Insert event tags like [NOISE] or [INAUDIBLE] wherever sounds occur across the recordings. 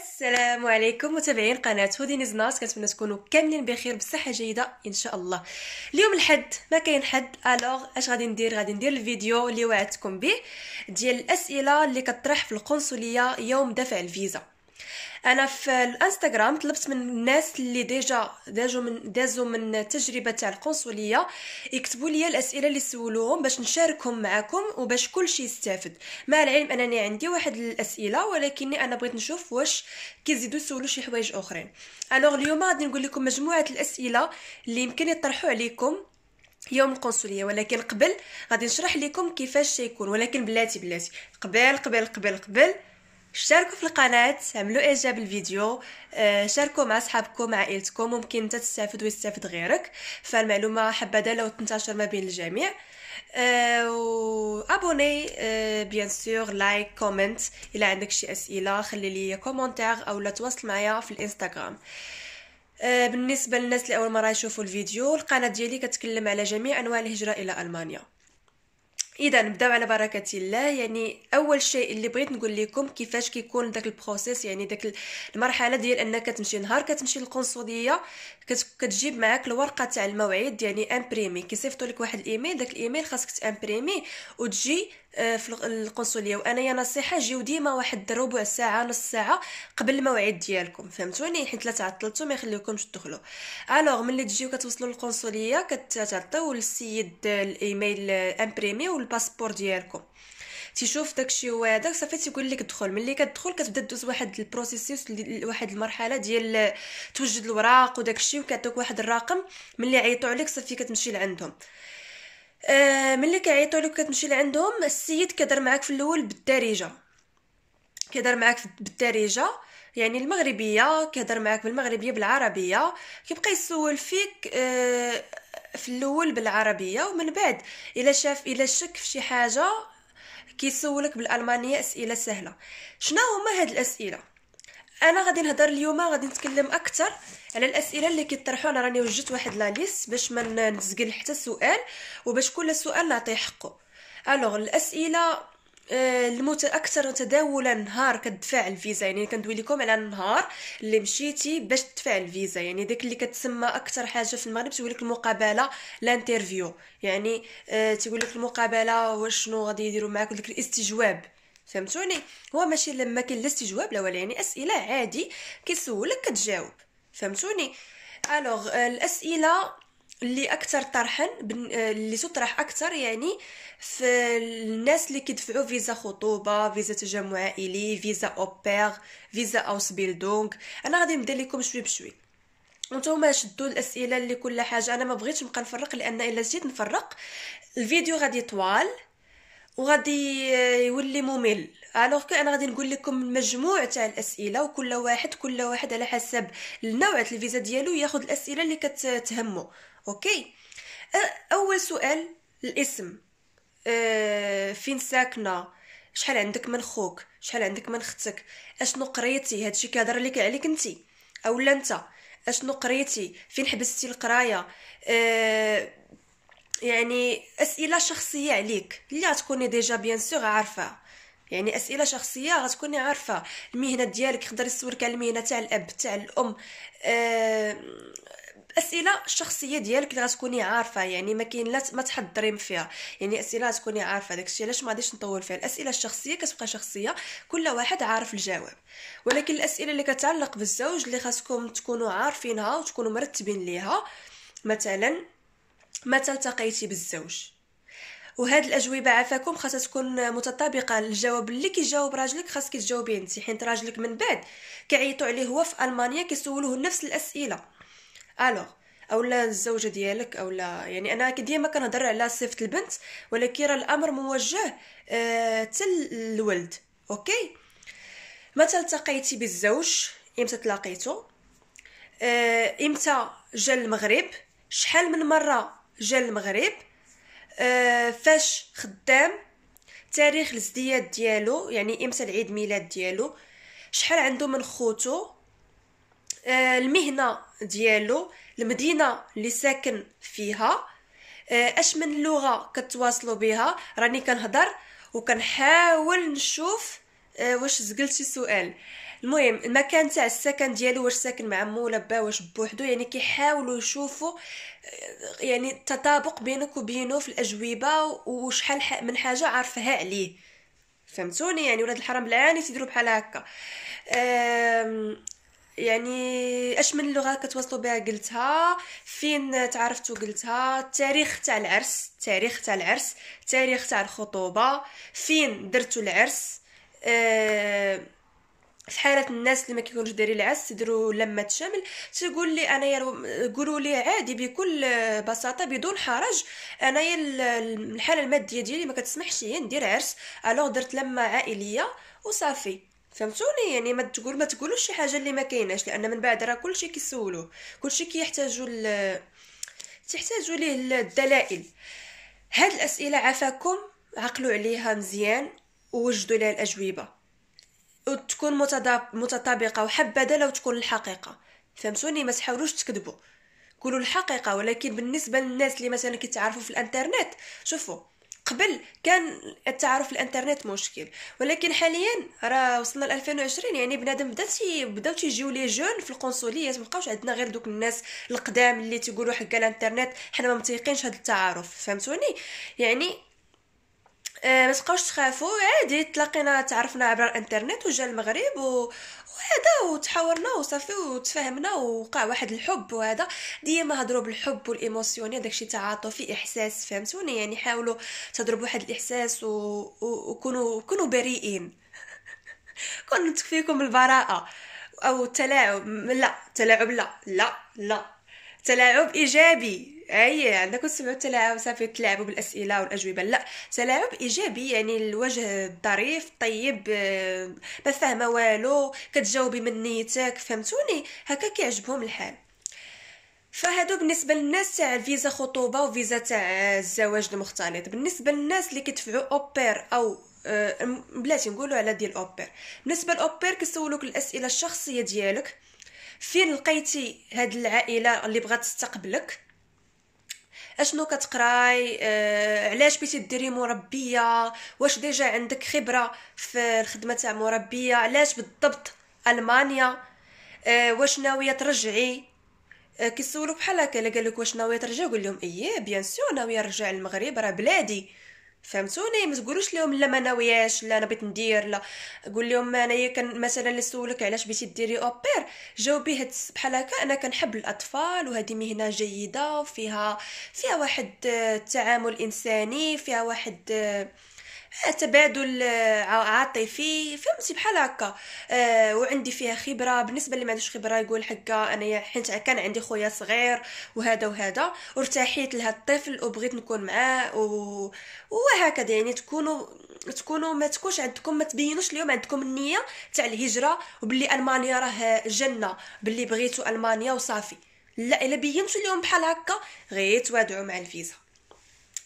السلام عليكم متابعين قناه هودي نزناس كنتمنى تكونوا كاملين بخير بصحه جيده ان شاء الله اليوم الحد ما كاين حد الوغ اش غادي ندير غادي ندير الفيديو اللي وعدتكم به ديال الاسئله اللي كطرح في القنصليه يوم دفع الفيزا انا في الانستغرام طلبت من الناس اللي ديجا دازوا من دازوا من تجربه تاع القنصليه يكتبوا لي الاسئله اللي سولوهم باش نشاركهم معاكم وباش كل شيء يستافد مع العلم انني عندي واحد الاسئله ولكني انا بغيت نشوف واش كيزيدوا يسولوا شي حوايج اخرين الوغ اليوم غادي نقول لكم مجموعه الاسئله اللي يمكن يطرحوا عليكم يوم القنصليه ولكن قبل غادي نشرح لكم كيفاش سيكون ولكن بلاتي بلاتي قبل قبل قبل قبل, قبل اشتركوا في القناة عملوا اعجاب الفيديو آه، شاركوا مع اصحابكم مع عائلتكم ممكن انت تستافد ويستافد غيرك فالمعلومة حبذا لو تنتشر ما بين الجميع و ابوني بيان سور لايك كومنت الى عندك شي اسئله خلي لي كومونتير او لا تواصل معايا في الانستغرام آه، بالنسبه للناس اللي اول مره يشوفوا الفيديو القناه ديالي كتكلم على جميع انواع الهجره الى المانيا اذا نبداو على بركه الله يعني اول شيء اللي بغيت نقول لكم كيفاش كيكون داك البروسيس يعني داك المرحله ديال انك تمشي نهار كتمشي للقنصليه كتجيب معاك الورقه تاع الموعد يعني امبريمي كيصيفطوا لك واحد الايميل داك الايميل خاصك تامبريمي وتجي آه، في القنصليه وانا يا نصيحه جيو ديما واحد ربع ساعه نص ساعه قبل الموعد ديالكم فهمتوني حيت لا تعطلتوا ما يخليوكمش تدخلوا الوغ ملي تجيو كتوصلوا للقنصليه كتعطيو للسيد الايميل امبريمي والباسبور ديالكم تيشوف داكشي هو هذاك صافي تيقول لك دخل ملي كتدخل كتبدا دوز واحد البروسيسيوس واحد المرحله ديال توجد الوراق وداكشي وكيعطيوك واحد الرقم ملي عيطوا عليك صافي كتمشي لعندهم آه، ملي كيعيطوا لك كتمشي لعندهم السيد كيهضر معاك في الاول بالدارجه كيهضر معاك بالدارجه يعني المغربيه كيهضر معاك بالمغربيه بالعربيه كيبقى يسول فيك آه، في الاول بالعربيه ومن بعد الا شاف الا شك في شي حاجه كيسولك بالالمانيه اسئله سهله شنو هما هاد الاسئله انا غادي نهضر اليوم غادي نتكلم اكثر على الاسئله اللي كيطرحوا انا راني وجدت واحد لا ليست باش ما نزقل حتى سؤال وباش كل سؤال نعطيه حقه الوغ الاسئله آه، الموت اكثر تداولا نهار كتدفع الفيزا يعني كندوي لكم على النهار اللي مشيتي باش تدفع الفيزا يعني داك اللي كتسمى اكثر حاجه في المغرب تقول لك المقابله لانترفيو يعني آه، تقول لك المقابله وشنو غادي يديروا معاك ديك الاستجواب فهمتوني هو ماشي لما كاين لا استجواب لا والو يعني اسئله عادي كيسولك كتجاوب فهمتوني الوغ euh, الاسئله اللي اكثر طرحا آه، اللي تطرح اكثر يعني في الناس اللي كيدفعوا فيزا خطوبه فيزا تجمع عائلي فيزا اوبير فيزا اوس بيلدونغ انا غادي نبدا لكم شوي بشوي نتوما شدوا الاسئله اللي كل حاجه انا ما بغيتش نبقى نفرق لان الا جيت نفرق الفيديو غادي طوال وغادي يولي ممل الوغ كو انا غادي نقول لكم مجموع تاع الاسئله وكل واحد كل واحد على حسب النوع تاع الفيزا ديالو ياخذ الاسئله اللي كتهمه اوكي اول سؤال الاسم فين ساكنه شحال عندك من خوك شحال عندك من اختك اشنو قريتي هادشي كيهضر لك عليك انت اولا انت اشنو قريتي فين حبستي القرايه أه يعني اسئله شخصيه عليك اللي غتكوني ديجا بيان سور عارفه يعني اسئله شخصيه غتكوني عارفه المهنه ديالك يقدر يسولك على المهنه تاع الاب تاع الام آه، اسئله شخصيه ديالك اللي غتكوني عارفه يعني ما كاين لا ما تحضرين فيها يعني اسئله تكوني عارفه داكشي علاش ما غاديش نطول فيها الاسئله الشخصيه كتبقى شخصيه كل واحد عارف الجواب ولكن الاسئله اللي كتعلق بالزوج اللي خاصكم تكونوا عارفينها وتكونوا مرتبين ليها مثلا متى التقيتي بالزوج وهاد الاجوبه عفاكم خاصها تكون متطابقه للجواب اللي كيجاوب راجلك خاصك تجاوبي انت حيت راجلك من بعد كيعيطوا عليه هو في المانيا كيسولوه نفس الاسئله الوغ اولا الزوجه ديالك اولا يعني انا ديما كنهضر على صفه البنت ولكن راه الامر موجه أه تل الولد اوكي متى التقيتي بالزوج امتى تلاقيتو آه امتى جا المغرب شحال من مره جا للمغرب آه، فاش خدام تاريخ الازدياد ديالو يعني امتى العيد ميلاد ديالو شحال عنده من خوتو آه، المهنه ديالو المدينه اللي ساكن فيها آه، اش من لغه كتواصلوا بها راني كنهضر وكنحاول نشوف واش زقلت شي سؤال المهم المكان تاع السكن ديالو واش ساكن مع مو ولا با واش بوحدو يعني كيحاولوا يشوفوا آه، يعني التطابق بينك وبينه في الاجوبه وشحال من حاجه عارفها عليه فهمتوني يعني ولاد الحرام العاني تيديروا بحال هكا يعني اش من لغه كتواصلوا بها قلتها فين تعرفتوا قلتها التاريخ تاع العرس التاريخ تاع العرس التاريخ تاع الخطوبه فين درتوا العرس أه في حالة الناس اللي ما كيكونوش داري العس يديروا لمة شمل تقول لي انايا قولوا لي عادي بكل بساطه بدون حرج انايا الحاله الماديه ديالي ما كتسمحش ليا ندير عرس الوغ درت لمه عائليه وصافي فهمتوني يعني ما تقول ما تقولوش شي حاجه اللي ما كايناش لان من بعد راه كلشي كيسولوه كلشي كيحتاجوا تحتاجوا ليه الدلائل هاد الاسئله عافاكم عقلوا عليها مزيان ووجدوا لها الاجوبه وتكون متطابقه وحبذا لو تكون الحقيقه فهمتوني ما تحاولوش تكذبوا قولوا الحقيقه ولكن بالنسبه للناس اللي مثلا كيتعرفوا في الانترنت شوفوا قبل كان التعارف في الانترنت مشكل ولكن حاليا راه وصلنا ل 2020 يعني بنادم بدا بداو تيجيو لي جون في القنصليات مابقاوش عندنا غير دوك الناس القدام اللي تيقولوا حق الانترنت حنا ما متيقينش هذا التعارف فهمتوني يعني آه، ما تبقاوش تخافوا عادي تلاقينا تعرفنا عبر الانترنت وجا المغرب و... وهذا وتحاورنا وصافي وتفاهمنا ووقع واحد الحب وهذا ديما هضروا بالحب والايموسيوني داكشي تعاطفي احساس فهمتوني يعني حاولوا تضربوا واحد الاحساس و... و... وكونوا كونوا بريئين [LAUGHS] كون تكفيكم البراءه او التلاعب لا تلاعب لا لا لا تلاعب ايجابي اي عندكم كنسمعوا التلاعب صافي تلعبوا بالاسئله والاجوبه لا تلاعب ايجابي يعني الوجه الظريف طيب آه، ما فاهمه والو كتجاوبي من نيتك فهمتوني هكا كيعجبهم الحال فهادو بالنسبه للناس تاع الفيزا خطوبه وفيزا تاع الزواج المختلط بالنسبه للناس اللي كيدفعوا اوبير او آه، بلاتي نقولوا على ديال اوبير بالنسبه لاوبير كيسولوك الاسئله الشخصيه ديالك فين لقيتي هاد العائله اللي بغات تستقبلك اشنو كتقراي آه، علاش بغيتي ديري مربيه واش ديجا عندك خبره في الخدمه تاع مربيه علاش بالضبط المانيا آه، واش ناويه ترجعي آه، كيسولوك بحال هكا قال لك واش ناويه ترجع قول لهم ايه بيان سور ناويه نرجع للمغرب راه بلادي فهمتوني ما تقولوش لهم لا ما ناوياش لا انا بغيت ندير لا قول لهم انايا كان مثلا اللي سولك علاش بغيتي ديري اوبير جاوبي هاد بحال هكا انا كنحب الاطفال وهذه مهنه جيده وفيها فيها واحد آه، التعامل انساني فيها واحد آه، آه، تبادل آه، عاطفي فهمتي بحال هكا آه، وعندي فيها خبره بالنسبه اللي ما عندوش خبره يقول هكا انا حيت كان عندي خويا صغير وهذا وهذا ارتحيت لهذا الطفل وبغيت نكون معاه و... وهكذا يعني تكونوا تكونوا ما تكونش عندكم ما تبينوش اليوم عندكم النيه تاع الهجره وبلي المانيا راه جنه باللي بغيتوا المانيا وصافي لا الا بينتوا اليوم بحال هكا توادعوا مع الفيزا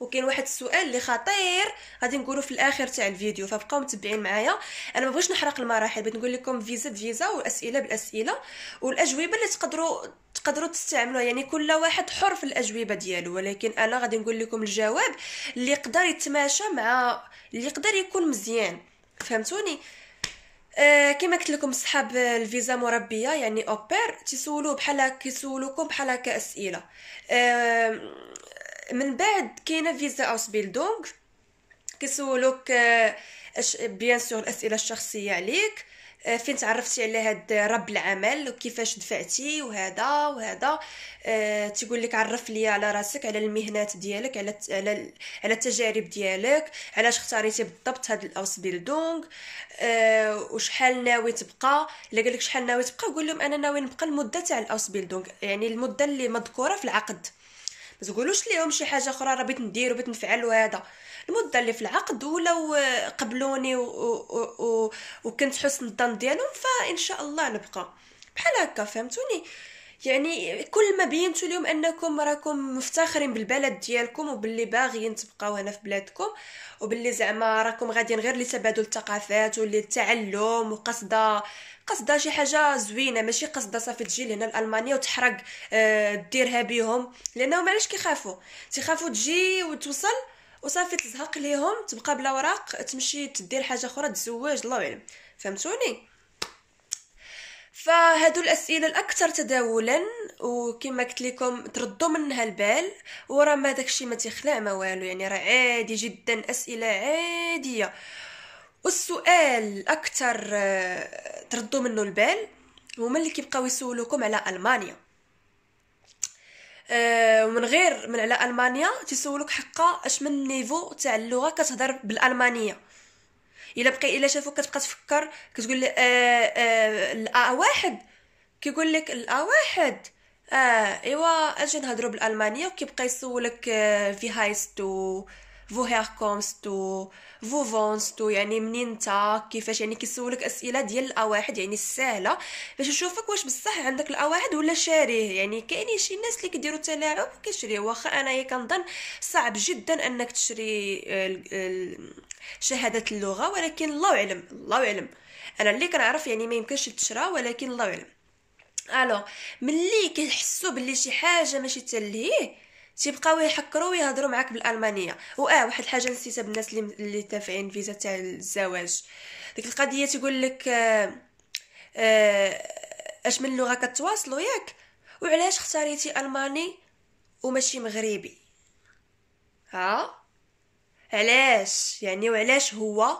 وكاين واحد السؤال اللي خطير غادي نقوله في الاخر تاع الفيديو فبقاو متبعين معايا انا ما بغيتش نحرق المراحل بغيت نقول لكم فيزا بفيزا والاسئله بالاسئله والاجوبه اللي تقدروا تقدروا تستعملوها يعني كل واحد حر في الاجوبه ديالو ولكن انا غادي نقول لكم الجواب اللي يقدر يتماشى مع اللي يقدر يكون مزيان فهمتوني أه كما قلت لكم صحاب الفيزا مربيه يعني اوبير تيسولو بحال كيسولوكم بحال هكا اسئله أه من بعد كاينه فيزا اوس بيلدونغ كيسولوك آه، بيان سور الاسئله الشخصيه عليك آه، فين تعرفتي على هاد رب العمل وكيفاش دفعتي وهذا وهذا أه تقول لك عرف لي على راسك على المهنات ديالك على على, على التجارب ديالك علاش اختاريتي بالضبط هاد الاوس بيلدونغ أه وشحال ناوي تبقى الا قال لك شحال ناوي تبقى قول لهم انا ناوي نبقى المده تاع الاوس بيلدونغ يعني المده اللي مذكوره في العقد ما تقولوش ليهم شي حاجه اخرى راه بغيت ندير وبغيت نفعل وهذا المده اللي في العقد ولو قبلوني و... و... و... وكنت حسن الظن ديالهم فان شاء الله نبقى بحال هكا فهمتوني يعني كل ما بينتوا لهم انكم راكم مفتخرين بالبلد ديالكم وباللي باغيين تبقاو هنا في بلادكم وباللي زعما راكم غاديين غير لتبادل الثقافات وللتعلم وقصده قصده شي حاجه زوينه ماشي قصده صافي تجي لهنا لالمانيا وتحرق آه، ديرها بيهم لانهم علاش كيخافوا تيخافوا تجي وتوصل وصافي تزهق ليهم تبقى بلا وراق تمشي تدير حاجه اخرى تزوج الله اعلم فهمتوني فهادو الاسئله الاكثر تداولا وكما قلت لكم تردوا منها البال وراه ما داكشي ما تخلع ما والو يعني راه عادي جدا اسئله عاديه والسؤال الاكثر آه، تردوا منه البال هما اللي كيبقاو يسولوكم على المانيا آه، ومن غير من على المانيا تيسولوك حقا اش من نيفو تاع اللغه كتهضر بالالمانيه الا بقى الا شافوك كتبقى تفكر كتقول آه آه الا واحد كيقول لك الا واحد اه ايوا اجي نهضروا بالالمانيه وكيبقى يسولك آه، في هايست و فو هير du wo فو du يعني منين انت كيفاش يعني كيسولك اسئله ديال الاواحد يعني السهله باش يشوفك واش بصح عندك الاواحد ولا شاريه يعني كاينين شي ناس اللي كيديروا تلاعب وكيشريوا واخا انايا كنظن صعب جدا انك تشري شهاده اللغه ولكن الله اعلم الله اعلم انا اللي كنعرف يعني ما يمكنش تشرا ولكن الله اعلم الو ملي كيحسوا بلي شي حاجه ماشي تلهيه تيبقاو يحكروا ويهضروا معاك بالالمانيه واه واحد الحاجه نسيتها بالناس اللي اللي دافعين فيزا تاع الزواج ديك القضيه تيقول لك آه آه اش من لغه كتواصلوا ياك وعلاش اختاريتي الماني وماشي مغربي ها علاش يعني وعلاش هو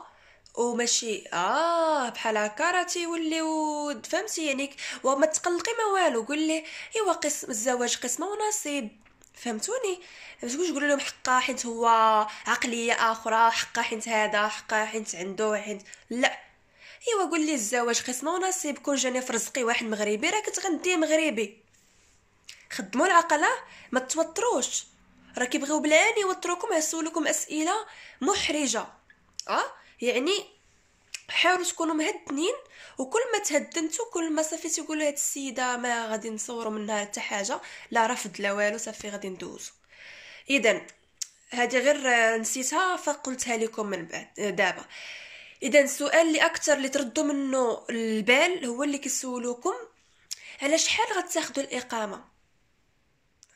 وماشي اه بحال هكا راه تيوليو فهمتي يعني وما تقلقي ما والو قولي ايوا قسم الزواج قسمه ونصيب فهمتوني ما تقولش قولوا لهم حقه حيت هو عقليه اخرى حقه حيت هذا حقه حيت عنده حيت لا ايوا قول لي الزواج قسمه ونصيب كون جاني في رزقي واحد مغربي راه كنت غندي مغربي خدموا العقله ما توتروش راه كيبغيو بلان يوتروكم يسولكم اسئله محرجه اه يعني حاولوا تكونوا مهدنين وكل ما تهدنتوا كل ما صافي تيقولوا هاد السيده ما غادي نصوروا منها حتى حاجه لا رفض لا والو صافي غادي ندوزو اذا هذه غير نسيتها فقلتها لكم من بعد دابا اذا السؤال اللي اكثر اللي تردوا منه البال هو اللي كيسولوكم على شحال غتاخذوا الاقامه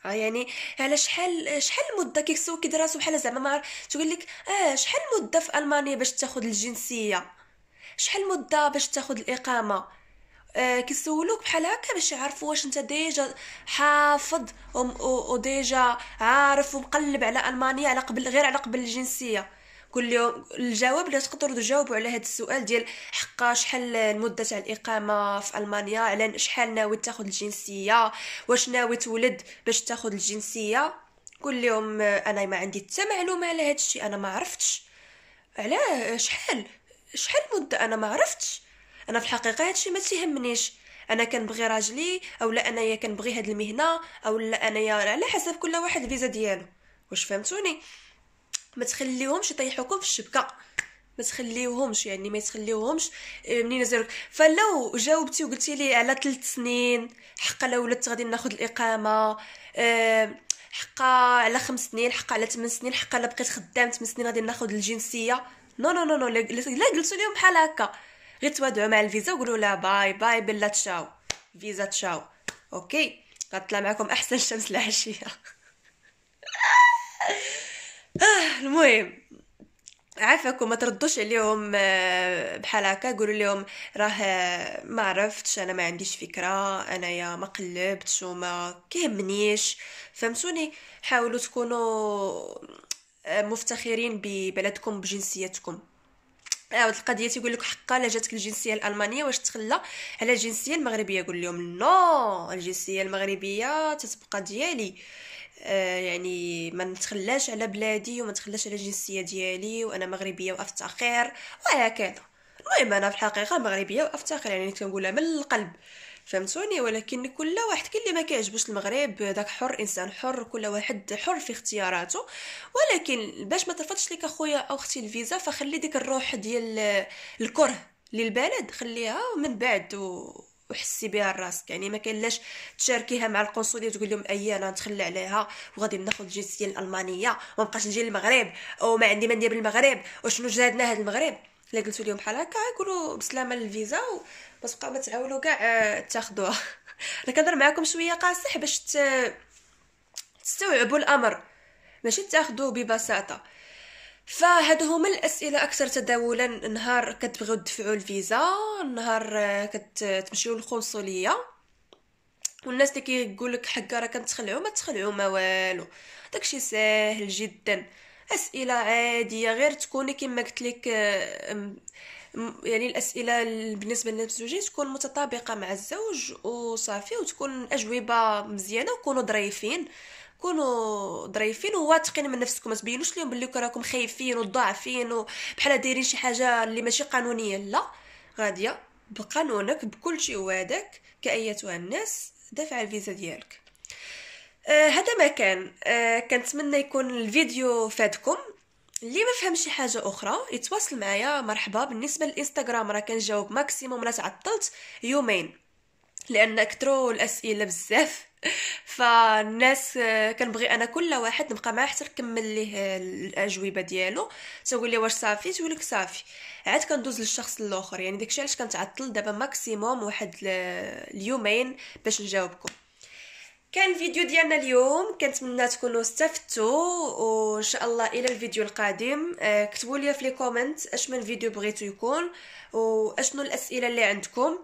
آه، يعني على شحال شحال المده كيكسو كيدير راسو بحال زعما تقول لك اه شحال المده في المانيا باش تاخذ الجنسيه شحال مده باش تاخد الاقامه آه، كيسولوك بحال هكا باش يعرفوا واش انت ديجا حافظ وديجا عارف ومقلب على المانيا على قبل غير على قبل الجنسيه كل يوم الجواب اللي تقدروا تجاوبوا على هذا السؤال ديال حقا شحال المده تاع الاقامه في المانيا على شحال ناوي تاخذ الجنسيه واش ناوي تولد باش تاخذ الجنسيه كل يوم آه، انا ما عندي حتى معلومه على هذا الشيء انا ما عرفتش علاه شحال شحال مده انا ما عرفتش انا في الحقيقه هادشي ما تيهمنيش انا كنبغي راجلي اولا انايا كنبغي هاد المهنه اولا انايا على حسب كل واحد الفيزا ديالو واش فهمتوني ما تخليهمش يطيحوكم في الشبكه ما تخليوهمش يعني ما تخليوهمش إيه، منين زيرك فلو جاوبتي وقلتي لي على ثلاث سنين حقا لو ولدت غادي ناخذ الاقامه إيه، حقا على خمس سنين حقا على ثمان سنين حقا لا بقيت خدام ثمان سنين غادي ناخذ الجنسيه نو نو نو نو لا جلسوا لهم بحال هكا غير توادعوا مع الفيزا وقولوا لها باي باي بلا تشاو فيزا تشاو اوكي غتطلع معكم احسن شمس العشيه آه المهم عافاكم ما تردوش عليهم بحال هكا قولوا لهم راه ما عرفتش انا ما عنديش فكره انايا ما قلبتش وما كيهمنيش فهمتوني حاولوا تكونوا مفتخرين ببلدكم بجنسيتكم هاد آه، القضيه تيقول لك حقا لا جاتك الجنسيه الالمانيه واش تخلى على الجنسيه المغربيه قول لهم نو الجنسيه المغربيه تتبقى ديالي آه يعني ما نتخلاش على بلادي وما نتخلاش على الجنسيه ديالي وانا مغربيه وافتخر وهكذا المهم انا في الحقيقه مغربيه وافتخر يعني كنقولها من القلب فهمتوني ولكن كل واحد كاين اللي ما كيعجبوش المغرب داك حر انسان حر كل واحد حر في اختياراته ولكن باش ما ترفضش لك اخويا او اختي الفيزا فخلي ديك الروح ديال الكره للبلد خليها من بعد و... وحسي بها راسك يعني ما كاينلاش تشاركيها مع القنصليه وتقول لهم اي انا نتخلى عليها وغادي ناخذ الجنسيه الالمانيه ومابقاش نجي للمغرب وما عندي ما ندير بالمغرب وشنو جادنا هذا المغرب الا قلتوا لهم بحال هكا يقولوا بسلامه للفيزا باش بقاو ما تعاولوا كاع آه، تاخذوها [LAUGHS] انا كنهضر معاكم شويه قاصح باش ت... تستوعبوا الامر ماشي تاخذوا ببساطه فهادو هما الاسئله اكثر تداولا نهار كتبغيو تدفعوا الفيزا نهار آه، كتمشيو للقنصليه والناس اللي كيقول لك حقا راه كنتخلعوا ما تخلعوا ما والو داكشي ساهل جدا اسئله عاديه غير تكوني كما قلت لك آه، يعني الاسئله بالنسبه للناس الزوجين تكون متطابقه مع الزوج وصافي وتكون اجوبه مزيانه وكونوا ظريفين كونوا ظريفين وواثقين من نفسكم ما تبينوش لهم بلي راكم خايفين وضعفين وبحال دايرين شي حاجه اللي ماشي قانونيه لا غاديه بقانونك بكل شيء وهذاك كايتها الناس دافع الفيزا ديالك آه، هذا ما كان آه، كنتمنى يكون الفيديو فادكم اللي ما فهم شي حاجه اخرى يتواصل معايا مرحبا بالنسبه للانستغرام راه كنجاوب ماكسيموم راه تعطلت يومين لان كترو الاسئله بزاف [LAUGHS] فالناس آه، كنبغي انا كل واحد نبقى معاه حتى نكمل ليه الاجوبه ديالو تقول لي واش صافي تقول لك صافي عاد كندوز للشخص الاخر يعني داكشي علاش كنتعطل دابا ماكسيموم واحد اليومين باش نجاوبكم كان فيديو ديالنا اليوم كنتمنى تكونوا استفدتوا وان شاء الله الى الفيديو القادم آه، كتبوا لي في لي كومنت اش من فيديو بغيتو يكون واشنو الاسئله اللي عندكم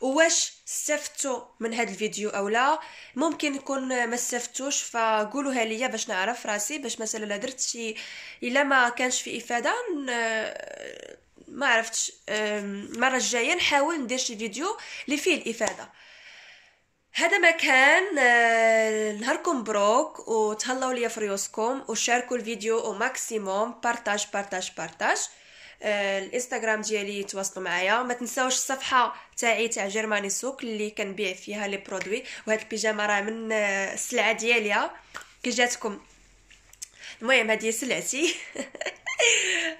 واش استفدتوا من هذا الفيديو او لا ممكن يكون ما استفدتوش فقولوها ليا باش نعرف راسي باش مثلا لا درت شي الا ما كانش في افاده ما عرفتش المره الجايه نحاول ندير شي فيديو اللي فيه الافاده هذا ما كان آه، نهاركم مبروك وتهلاو ليا فريوسكم وشاركوا الفيديو او ماكسيموم بارتاج بارتاج بارتاج آه، الانستغرام ديالي تواصلوا معايا ما تنساوش الصفحه تاعي تاع جيرماني سوق اللي كنبيع فيها لي برودوي وهاد البيجامه راه من آه، السلعه دياليا كي جاتكم المهم هذه سلعتي [LAUGHS]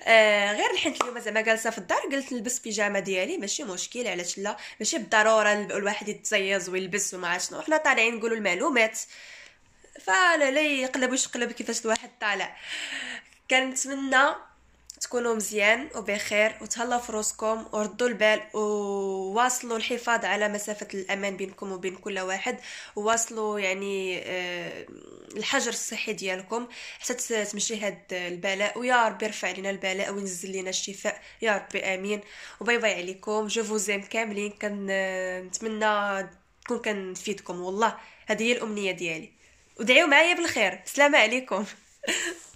آه غير حيت اليوم زعما جالسه في الدار قلت نلبس بيجامه ديالي ماشي مشكل علاش لا ماشي بالضروره الواحد يتزيز ويلبس وما عرفت شنو حنا طالعين نقولوا المعلومات فلا لا يقلب قلب كيفاش الواحد طالع كنتمنى تكونوا مزيان وبخير وتهلاو في روسكم وردوا البال وواصلوا الحفاظ على مسافة الأمان بينكم وبين كل واحد وواصلوا يعني آه، الحجر الصحي ديالكم حتى تمشي هاد البلاء ويا ربي يرفع لنا البلاء وينزل لنا الشفاء يا ربي امين وباي باي عليكم جو فوزيم كاملين كنتمنى تكون كنفيدكم والله هذه هي الامنيه ديالي ودعيو معايا بالخير سلام عليكم [LAUGHS]